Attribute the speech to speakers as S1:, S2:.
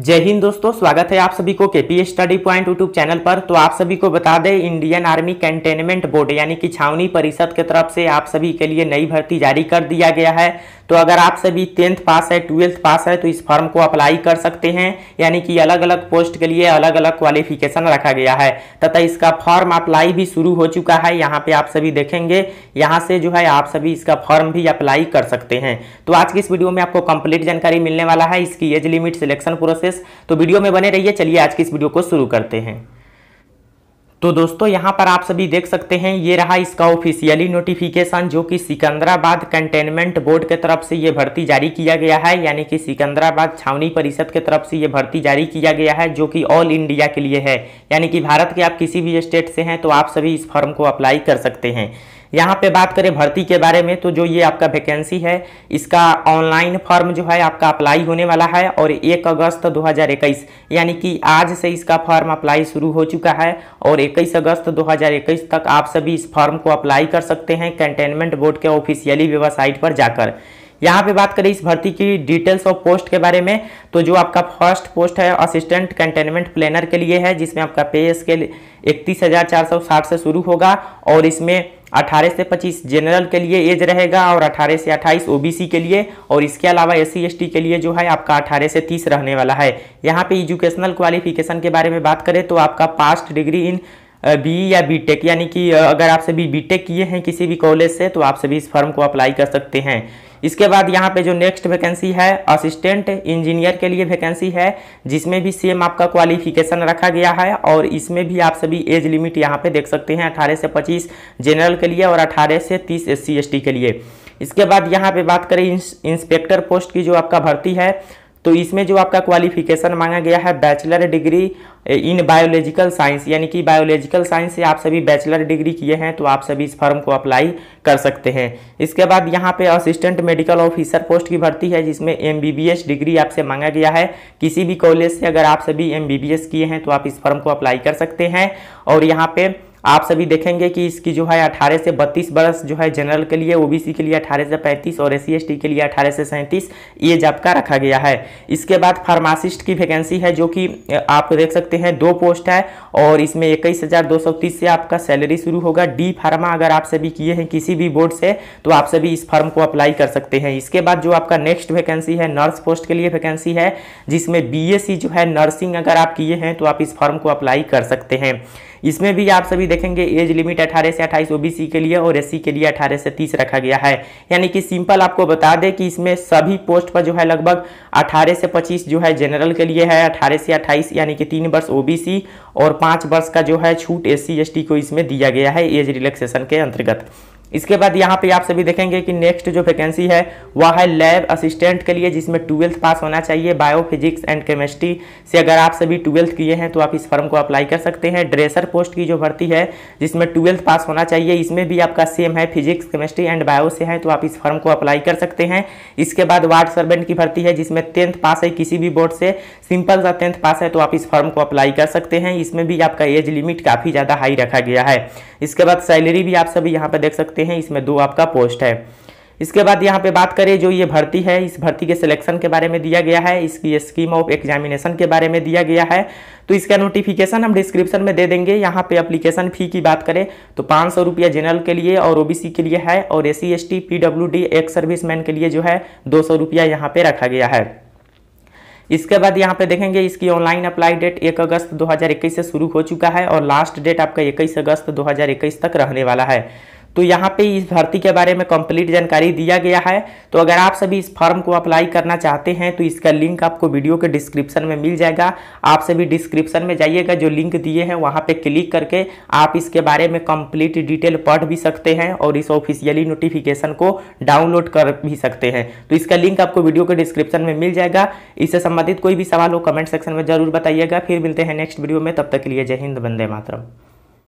S1: जय हिंद दोस्तों स्वागत है आप सभी को KP study point YouTube channel पर तो आप सभी को बता दें इंडियन आर्मी कंटेनमेंट बोर्ड यानी कि छावनी परिषद के तरफ से आप सभी के लिए नई भर्ती जारी कर दिया गया है तो अगर आप सभी टेंथ पास है ट्वेल्थ पास है तो इस फॉर्म को अप्लाई कर सकते हैं यानी कि अलग अलग पोस्ट के लिए अलग अलग क्वालिफिकेशन रखा गया है तथा इसका फॉर्म अप्लाई भी शुरू हो चुका है यहाँ पे आप सभी देखेंगे यहाँ से जो है आप सभी इसका फॉर्म भी अप्लाई कर सकते हैं तो आज की इस वीडियो में आपको कंप्लीट जानकारी मिलने वाला है इसकी age limit selection process process तो वीडियो में बने रहिए चलिए आज की इस वीडियो को शुरू करते हैं तो दोस्तों यहाँ पर आप सभी देख सकते हैं ये रहा इसका ऑफिशियली नोटिफिकेशन जो कि सिकंदराबाद कंटेनमेंट बोर्ड के तरफ से ये भर्ती जारी किया गया है यानी कि सिकंदराबाद छावनी परिषद के तरफ से ये भर्ती जारी किया गया है जो कि ऑल इंडिया के लिए है यानी कि भारत के आप किसी भी स्टेट से हैं तो आप सभी इस फॉर्म को अप्लाई कर सकते हैं यहाँ पे बात करें भर्ती के बारे में तो जो ये आपका वैकेंसी है इसका ऑनलाइन फॉर्म जो है आपका अप्लाई होने वाला है और एक अगस्त 2021 यानी कि आज से इसका फॉर्म अप्लाई शुरू हो चुका है और 21 अगस्त 2021 तक आप सभी इस फॉर्म को अप्लाई कर सकते हैं कंटेनमेंट बोर्ड के ऑफिशियली वेबसाइट पर जाकर यहाँ पे बात करें इस भर्ती की डिटेल्स ऑफ पोस्ट के बारे में तो जो आपका फर्स्ट पोस्ट है असिस्टेंट कंटेनमेंट प्लानर के लिए है जिसमें आपका पे स्केल इकतीस से शुरू होगा और इसमें 18 से 25 जनरल के लिए एज रहेगा और 18 से 28 ओबीसी के लिए और इसके अलावा एस सी के लिए जो है आपका 18 से 30 रहने वाला है यहाँ पे एजुकेशनल क्वालिफिकेशन के बारे में बात करें तो आपका पास्ट डिग्री इन बी या बी टेक यानी कि अगर आप सभी बी टेक किए हैं किसी भी कॉलेज से तो आप सभी इस फॉर्म को अप्लाई कर सकते हैं इसके बाद यहाँ पे जो नेक्स्ट वैकेंसी है असिस्टेंट इंजीनियर के लिए वैकेंसी है जिसमें भी सेम आपका क्वालिफिकेशन रखा गया है और इसमें भी आप सभी एज लिमिट यहाँ पे देख सकते हैं 18 से 25 जनरल के लिए और 18 से 30 एस सी के लिए इसके बाद यहाँ पे बात करें इंस्पेक्टर पोस्ट की जो आपका भर्ती है तो इसमें जो आपका क्वालिफिकेशन मांगा गया है bachelor degree in biological science यानी कि बायोलॉजिकल साइंस से आप सभी बैचलर डिग्री किए हैं तो आप सभी इस फॉर्म को अप्लाई कर सकते हैं इसके बाद यहाँ पे असिस्टेंट मेडिकल ऑफिसर पोस्ट की भर्ती है जिसमें एम डिग्री आपसे मांगा गया है किसी भी कॉलेज से अगर आप सभी एम किए हैं तो आप इस फॉर्म को अप्लाई कर सकते हैं और यहाँ पर आप सभी देखेंगे कि इसकी जो है 18 से 32 वर्ष जो है जनरल के लिए ओबीसी के लिए 18 से 35 और एस सी e के लिए 18 से सैंतीस एज आपका रखा गया है इसके बाद फार्मासिस्ट की वैकेंसी है जो कि आप देख सकते हैं दो पोस्ट है और इसमें इक्कीस से आपका सैलरी शुरू होगा डी फार्मा अगर आप सभी किए हैं किसी भी बोर्ड से तो आप सभी इस फॉर्म को अप्लाई कर सकते हैं इसके बाद जो आपका नेक्स्ट वैकेंसी है नर्स पोस्ट के लिए वैकेंसी है जिसमें बी जो है नर्सिंग अगर आप किए हैं तो आप इस फॉर्म को अप्लाई कर सकते हैं इसमें भी आप सभी देखेंगे एज लिमिट अठारह से अट्ठाईस ओबीसी के लिए और एससी के लिए अठारह से तीस रखा गया है यानी कि सिंपल आपको बता दें कि इसमें सभी पोस्ट पर जो है लगभग अठारह से पच्चीस जो है जनरल के लिए है अठारह से अट्ठाईस यानी कि तीन वर्ष ओबीसी और पाँच वर्ष का जो है छूट एस सी को इसमें दिया गया है एज रिलैक्सेशन के अंतर्गत इसके बाद यहाँ पे आप सभी देखेंगे कि नेक्स्ट जो वैकेंसी है वह है लैब असिस्टेंट के लिए जिसमें ट्वेल्थ पास होना चाहिए बायोफिजिक्स एंड केमिस्ट्री से अगर आप सभी ट्वेल्थ किए हैं तो आप इस फॉर्म को अप्लाई कर सकते हैं ड्रेसर पोस्ट की जो भर्ती है जिसमें ट्वेल्थ पास होना चाहिए इसमें भी आपका सेम है फिजिक्स केमिस्ट्री एंड बायो से है तो आप इस फॉर्म को अप्लाई कर सकते हैं इसके बाद वार्ड सर्वेंट की भर्ती है जिसमें टेंथ पास है किसी भी बोर्ड से सिंपल सा टेंथ पास है तो आप इस फॉर्म को अप्लाई कर सकते हैं इसमें भी आपका एज लिमिट काफ़ी ज़्यादा हाई रखा गया है इसके बाद सैलरी भी आप सभी यहाँ पर देख सकते हैं सकते हैं इसमें दो आपका पोस्ट है इसके बाद यहाँ पे बात करें जो ये भर्ती है इस भर्ती के सिलेक्शन के बारे में दिया गया है इसकी स्कीम ऑफ एग्जामिनेशन के बारे में दिया गया है तो इसका नोटिफिकेशन हम डिस्क्रिप्शन में दे देंगे यहाँ पे एप्लीकेशन फ़ी की बात करें तो पाँच सौ रुपया जनरल के लिए और ओबीसी के लिए है और A C S T P W D ex serviceman के लिए जो है दो सौ रुपया यहाँ पर रखा गया है इसके बाद यहाँ पे देखेंगे इसकी ऑनलाइन अप्लाई डेट 1 अगस्त 2021 से शुरू हो चुका है और लास्ट डेट आपका 21 अगस्त 2021 तक रहने वाला है तो यहाँ पे इस भर्ती के बारे में कंप्लीट जानकारी दिया गया है तो अगर आप सभी इस फॉर्म को अप्लाई करना चाहते हैं तो इसका लिंक आपको वीडियो के डिस्क्रिप्शन में मिल जाएगा आप सभी डिस्क्रिप्शन में जाइएगा जो लिंक दिए हैं वहाँ पे क्लिक करके आप इसके बारे में कंप्लीट डिटेल पढ़ भी सकते हैं और इस ऑफिशियली नोटिफिकेशन को डाउनलोड कर भी सकते हैं तो इसका लिंक आपको वीडियो के डिस्क्रिप्शन में मिल जाएगा इससे संबंधित कोई भी सवाल हो कमेंट सेक्शन में जरूर बताइएगा फिर मिलते हैं नेक्स्ट वीडियो में तब तक के लिए जय हिंद बंदे मातरम